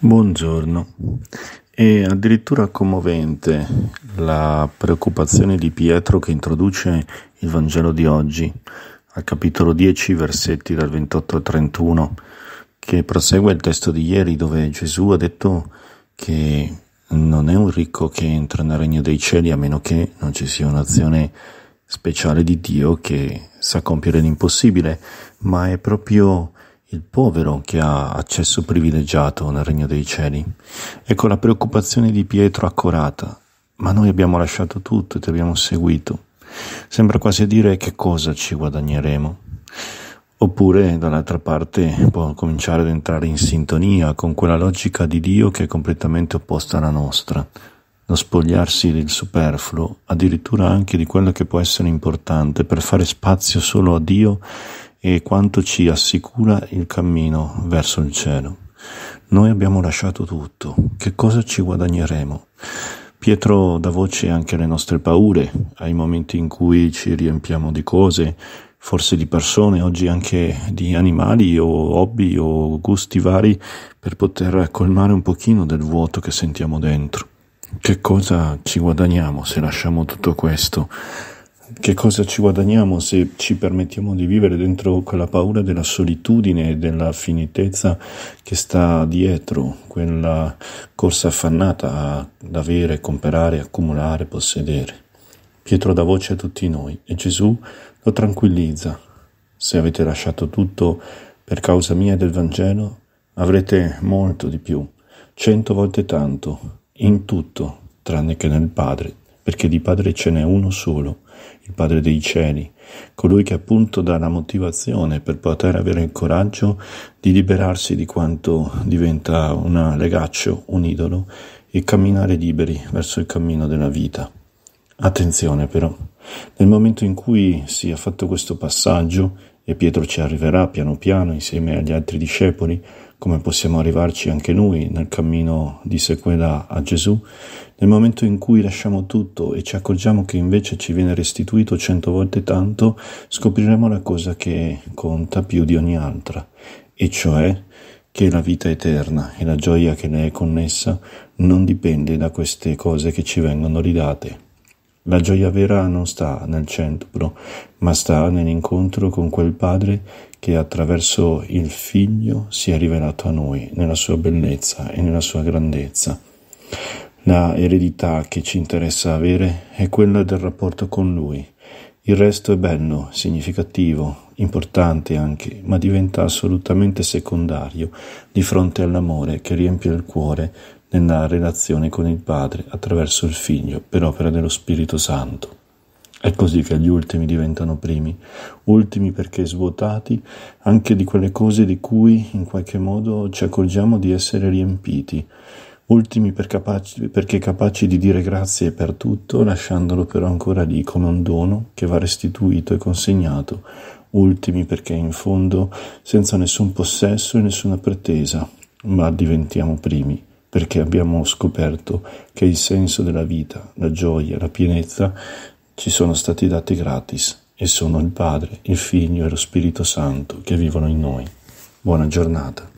Buongiorno. È addirittura commovente la preoccupazione di Pietro che introduce il Vangelo di oggi, al capitolo 10, versetti dal 28 al 31, che prosegue il testo di ieri dove Gesù ha detto che non è un ricco che entra nel regno dei cieli a meno che non ci sia un'azione speciale di Dio che sa compiere l'impossibile, ma è proprio il povero che ha accesso privilegiato nel regno dei cieli. Ecco la preoccupazione di Pietro accorata. Ma noi abbiamo lasciato tutto e ti abbiamo seguito. Sembra quasi dire che cosa ci guadagneremo. Oppure, dall'altra parte, può cominciare ad entrare in sintonia con quella logica di Dio che è completamente opposta alla nostra, lo spogliarsi del superfluo, addirittura anche di quello che può essere importante, per fare spazio solo a Dio e quanto ci assicura il cammino verso il cielo. Noi abbiamo lasciato tutto, che cosa ci guadagneremo? Pietro dà voce anche alle nostre paure, ai momenti in cui ci riempiamo di cose, forse di persone, oggi anche di animali o hobby o gusti vari, per poter colmare un pochino del vuoto che sentiamo dentro. Che cosa ci guadagniamo se lasciamo tutto questo? che cosa ci guadagniamo se ci permettiamo di vivere dentro quella paura della solitudine e della finitezza che sta dietro quella corsa affannata ad avere, comprare, accumulare, possedere. Pietro dà voce a tutti noi e Gesù lo tranquillizza. Se avete lasciato tutto per causa mia e del Vangelo, avrete molto di più, cento volte tanto, in tutto, tranne che nel Padre, perché di Padre ce n'è uno solo il Padre dei Cieli, colui che appunto dà la motivazione per poter avere il coraggio di liberarsi di quanto diventa un legaccio, un idolo, e camminare liberi verso il cammino della vita. Attenzione però, nel momento in cui si è fatto questo passaggio, e Pietro ci arriverà piano piano insieme agli altri discepoli, come possiamo arrivarci anche noi nel cammino di sequela a Gesù, nel momento in cui lasciamo tutto e ci accorgiamo che invece ci viene restituito cento volte tanto, scopriremo la cosa che conta più di ogni altra, e cioè che la vita eterna e la gioia che ne è connessa non dipende da queste cose che ci vengono ridate. La gioia vera non sta nel centro, ma sta nell'incontro con quel Padre che attraverso il Figlio si è rivelato a noi nella sua bellezza e nella sua grandezza. La eredità che ci interessa avere è quella del rapporto con Lui. Il resto è bello, significativo, importante anche, ma diventa assolutamente secondario di fronte all'amore che riempie il cuore nella relazione con il Padre attraverso il Figlio per opera dello Spirito Santo. È così che gli ultimi diventano primi, ultimi perché svuotati anche di quelle cose di cui in qualche modo ci accorgiamo di essere riempiti, ultimi per capaci, perché capaci di dire grazie per tutto, lasciandolo però ancora lì come un dono che va restituito e consegnato, ultimi perché in fondo senza nessun possesso e nessuna pretesa, ma diventiamo primi perché abbiamo scoperto che il senso della vita, la gioia, la pienezza ci sono stati dati gratis e sono il Padre, il Figlio e lo Spirito Santo che vivono in noi. Buona giornata.